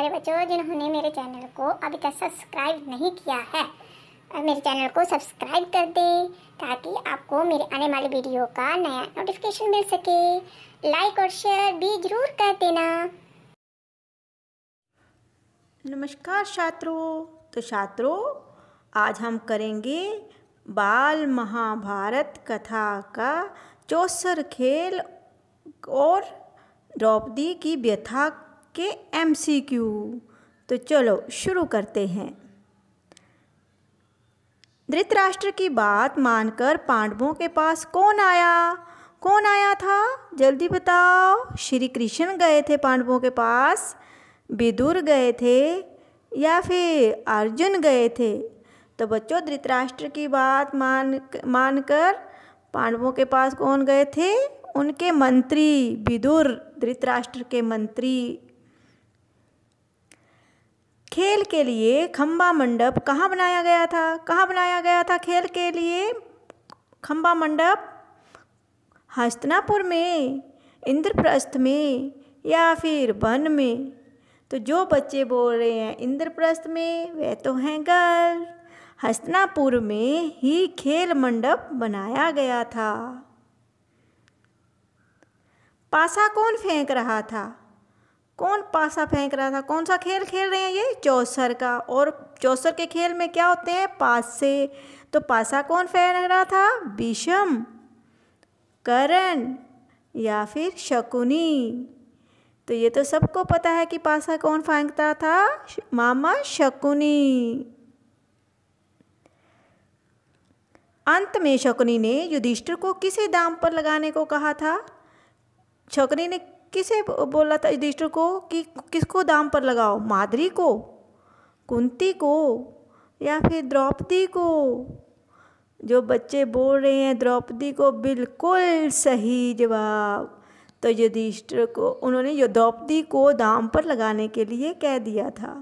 प्यारे बच्चों जिन्होंने मेरे चैनल को अभी तक सब्सक्राइब नहीं किया है मेरे चैनल को सब्सक्राइब कर दें ताकि आपको मेरे आने वाले वीडियो का नया नोटिफिकेशन मिल सके लाइक और शेयर भी ज़रूर कर देना नमस्कार छात्रों तो छात्रों आज हम करेंगे बाल महाभारत कथा का चौसर खेल और द्रौपदी की व्यथा के एम तो चलो शुरू करते हैं धृतराष्ट्र की बात मानकर पांडवों के पास कौन आया कौन आया था जल्दी बताओ श्री कृष्ण गए थे पांडवों के पास विदुर गए थे या फिर अर्जुन गए थे तो बच्चों धृतराष्ट्र की बात मान मानकर पांडवों के पास कौन गए थे उनके मंत्री विदुर धृतराष्ट्र के मंत्री खेल के लिए खम्बा मंडप कहाँ बनाया गया था कहाँ बनाया गया था खेल के लिए खम्बा मंडप हस्तनापुर में इंद्रप्रस्थ में या फिर वन में तो जो बच्चे बोल रहे हैं इंद्रप्रस्थ में वे तो हैं गर्ल हस्तनापुर में ही खेल मंडप बनाया गया था पासा कौन फेंक रहा था कौन पासा फेंक रहा था कौन सा खेल खेल रहे हैं ये चौसर का और चौसर के खेल में क्या होते हैं पासे तो पासा कौन फेंक रहा था विषम करण या फिर शकुनी तो ये तो सबको पता है कि पासा कौन फेंकता था मामा शकुनी अंत में शकुनी ने युधिष्ठिर को किसी दाम पर लगाने को कहा था शकुनी ने किसे बोला था युधिष्ठिर को कि किसको दाम पर लगाओ माधुरी को कुंती को या फिर द्रौपदी को जो बच्चे बोल रहे हैं द्रौपदी को बिल्कुल सही जवाब तो युधिष्ठिर को उन्होंने यो द्रौपदी को दाम पर लगाने के लिए कह दिया था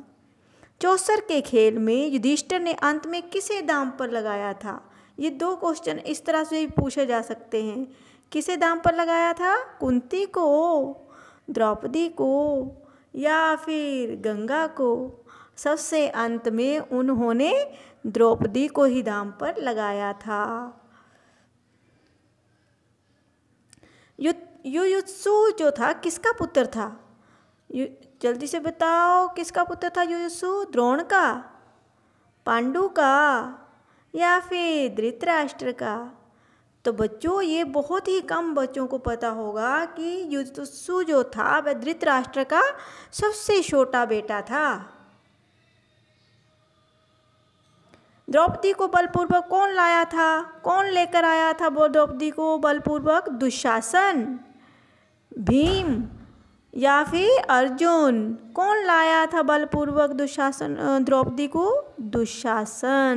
चौसर के खेल में युधिष्ठिर ने अंत में किसे दाम पर लगाया था ये दो क्वेश्चन इस तरह से भी पूछे जा सकते हैं किसे दाम पर लगाया था कुंती को द्रौपदी को या फिर गंगा को सबसे अंत में उन्होंने द्रौपदी को ही दाम पर लगाया था यु युयुत्सु जो था किसका पुत्र था यु जल्दी से बताओ किसका पुत्र था युयुत्सु द्रोण का पांडु का या फिर धृतराष्ट्र का तो बच्चों ये बहुत ही कम बच्चों को पता होगा कि युद्धसु जो था वह धृतराष्ट्र का सबसे छोटा बेटा था द्रौपदी को बलपूर्वक कौन लाया था कौन लेकर आया था वो द्रौपदी को बलपूर्वक दुशासन भीम या फिर अर्जुन कौन लाया था बलपूर्वक दुशासन द्रौपदी को दुशासन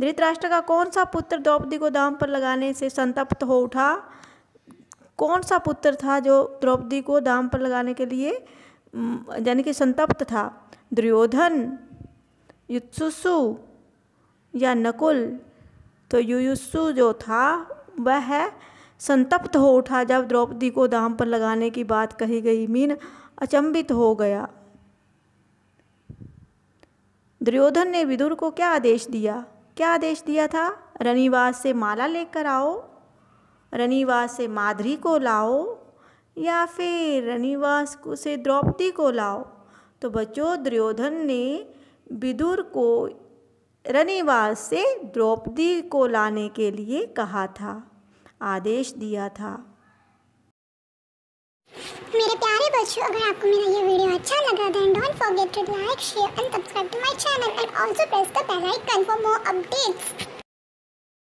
धृतराष्ट्र का कौन सा पुत्र द्रौपदी को दाम पर लगाने से संतप्त हो उठा कौन सा पुत्र था जो द्रौपदी को दाम पर लगाने के लिए यानी कि संतप्त था दुर्योधन युत्सुसु या नकुल तो युयुस्सु जो था वह है संतप्त हो उठा जब द्रौपदी को दाम पर लगाने की बात कही गई मीन अचंभित हो गया दुर्योधन ने विदुर को क्या आदेश दिया क्या आदेश दिया था रनिवास से माला लेकर आओ रनिवास से माधुरी को लाओ या फिर रनिवास से द्रौपदी को लाओ तो बच्चों दुर्योधन ने विदुर को रनिवास से द्रौपदी को लाने के लिए कहा था आदेश दिया था मेरे प्यारे बच्चों अगर आपको मेरा ये वीडियो अच्छा लगा then don't forget to like share and subscribe to my channel and also press the bell icon for more updates